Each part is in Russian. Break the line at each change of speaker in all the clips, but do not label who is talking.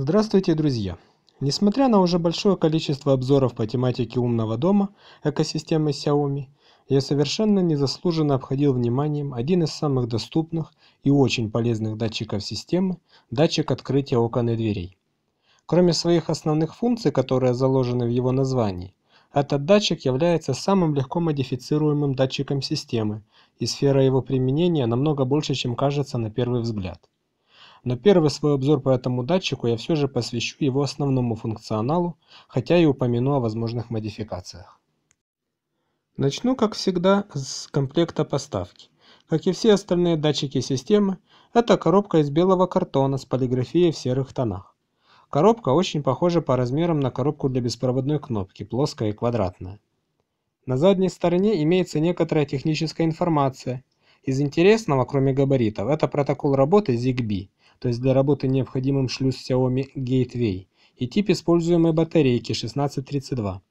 Здравствуйте, друзья! Несмотря на уже большое количество обзоров по тематике умного дома экосистемы Xiaomi, я совершенно незаслуженно обходил вниманием один из самых доступных и очень полезных датчиков системы – датчик открытия окон и дверей. Кроме своих основных функций, которые заложены в его названии, этот датчик является самым легко модифицируемым датчиком системы, и сфера его применения намного больше, чем кажется на первый взгляд. Но первый свой обзор по этому датчику я все же посвящу его основному функционалу, хотя и упомяну о возможных модификациях. Начну, как всегда, с комплекта поставки. Как и все остальные датчики системы, это коробка из белого картона с полиграфией в серых тонах. Коробка очень похожа по размерам на коробку для беспроводной кнопки, плоская и квадратная. На задней стороне имеется некоторая техническая информация. Из интересного, кроме габаритов, это протокол работы ZigBee, то есть для работы необходимым шлюз Xiaomi Gateway, и тип используемой батарейки 1632.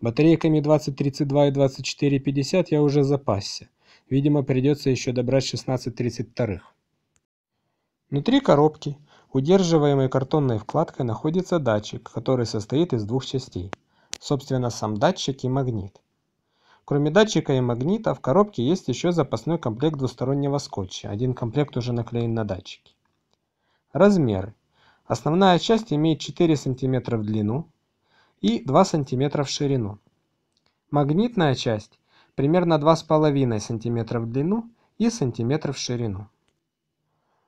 Батарейками 2032 и 2450 я уже запасся. Видимо, придется еще добрать 1632. Внутри коробки, удерживаемой картонной вкладкой, находится датчик, который состоит из двух частей. Собственно, сам датчик и магнит. Кроме датчика и магнита, в коробке есть еще запасной комплект двустороннего скотча. Один комплект уже наклеен на датчики. Размеры. Основная часть имеет 4 см в длину и 2 см в ширину. Магнитная часть примерно 2,5 см в длину и см в ширину.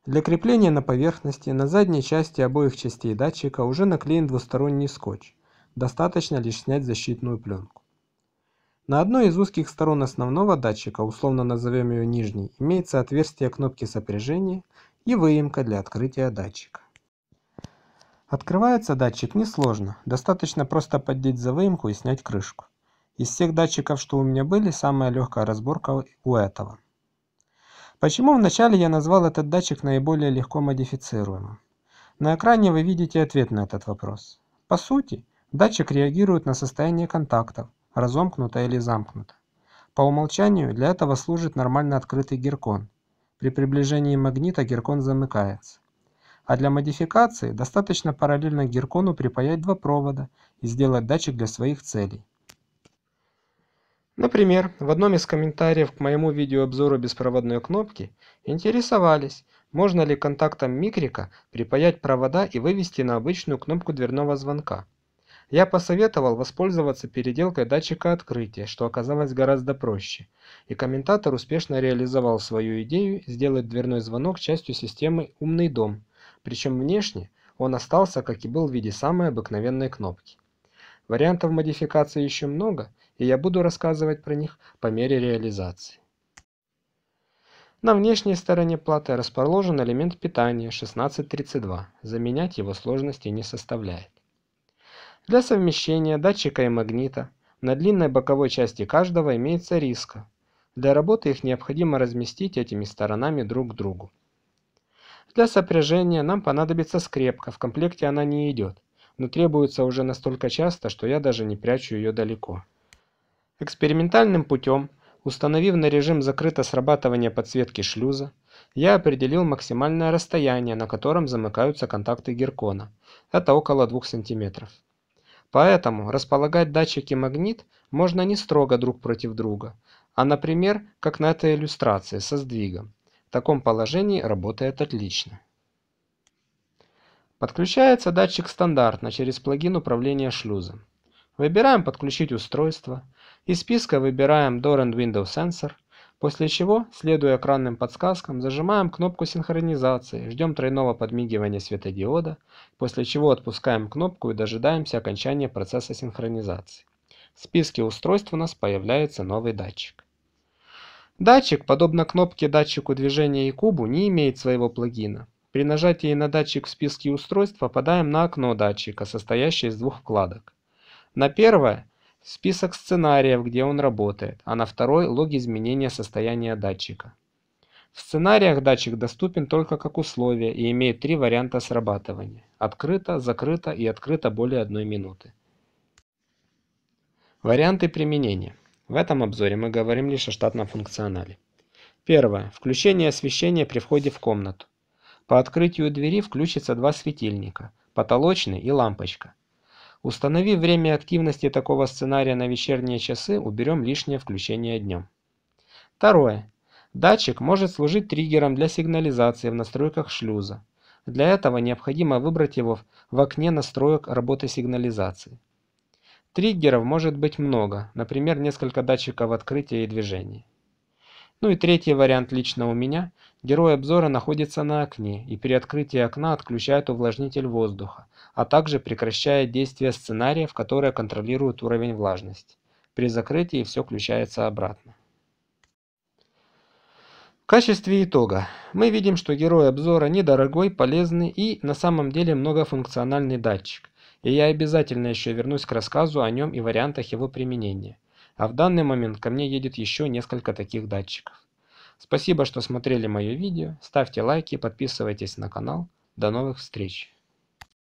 Для крепления на поверхности на задней части обоих частей датчика уже наклеен двусторонний скотч. Достаточно лишь снять защитную пленку. На одной из узких сторон основного датчика, условно назовем ее нижней, имеется отверстие кнопки сопряжения и выемка для открытия датчика. Открывается датчик несложно, достаточно просто поддеть за выемку и снять крышку. Из всех датчиков, что у меня были, самая легкая разборка у этого. Почему вначале я назвал этот датчик наиболее легко модифицируемым? На экране вы видите ответ на этот вопрос. По сути, датчик реагирует на состояние контактов, разомкнуто или замкнуто. По умолчанию для этого служит нормально открытый геркон, при приближении магнита геркон замыкается. А для модификации достаточно параллельно геркону припаять два провода и сделать датчик для своих целей. Например, в одном из комментариев к моему видеообзору беспроводной кнопки интересовались, можно ли контактом микрика припаять провода и вывести на обычную кнопку дверного звонка. Я посоветовал воспользоваться переделкой датчика открытия, что оказалось гораздо проще, и комментатор успешно реализовал свою идею сделать дверной звонок частью системы «Умный дом», причем внешне он остался, как и был в виде самой обыкновенной кнопки. Вариантов модификации еще много, и я буду рассказывать про них по мере реализации. На внешней стороне платы расположен элемент питания 1632, заменять его сложности не составляет. Для совмещения датчика и магнита на длинной боковой части каждого имеется риска. Для работы их необходимо разместить этими сторонами друг к другу. Для сопряжения нам понадобится скрепка, в комплекте она не идет, но требуется уже настолько часто, что я даже не прячу ее далеко. Экспериментальным путем, установив на режим закрыто срабатывание подсветки шлюза, я определил максимальное расстояние, на котором замыкаются контакты геркона. Это около 2 сантиметров поэтому располагать датчики магнит можно не строго друг против друга, а, например, как на этой иллюстрации, со сдвигом. В таком положении работает отлично. Подключается датчик стандартно через плагин управления шлюзом. Выбираем «Подключить устройство». Из списка выбираем «Door and Window Sensor». После чего, следуя экранным подсказкам, зажимаем кнопку синхронизации, ждем тройного подмигивания светодиода, после чего отпускаем кнопку и дожидаемся окончания процесса синхронизации. В списке устройств у нас появляется новый датчик. Датчик, подобно кнопке датчику движения и кубу, не имеет своего плагина. При нажатии на датчик в списке устройств попадаем на окно датчика, состоящее из двух вкладок. На первое список сценариев, где он работает, а на второй – лог изменения состояния датчика. В сценариях датчик доступен только как условие и имеет три варианта срабатывания – открыто, закрыто и открыто более одной минуты. Варианты применения. В этом обзоре мы говорим лишь о штатном функционале. Первое. Включение освещения при входе в комнату. По открытию двери включится два светильника – потолочный и лампочка – Установив время активности такого сценария на вечерние часы, уберем лишнее включение днем. Второе. Датчик может служить триггером для сигнализации в настройках шлюза. Для этого необходимо выбрать его в окне настроек работы сигнализации. Триггеров может быть много, например, несколько датчиков открытия и движения. Ну и третий вариант лично у меня. Герой обзора находится на окне, и при открытии окна отключает увлажнитель воздуха, а также прекращает действие сценариев, которые контролируют уровень влажности. При закрытии все включается обратно. В качестве итога мы видим, что герой обзора недорогой, полезный и на самом деле многофункциональный датчик, и я обязательно еще вернусь к рассказу о нем и вариантах его применения. А в данный момент ко мне едет еще несколько таких датчиков. Спасибо, что смотрели мое видео, ставьте лайки, подписывайтесь на канал. До новых встреч!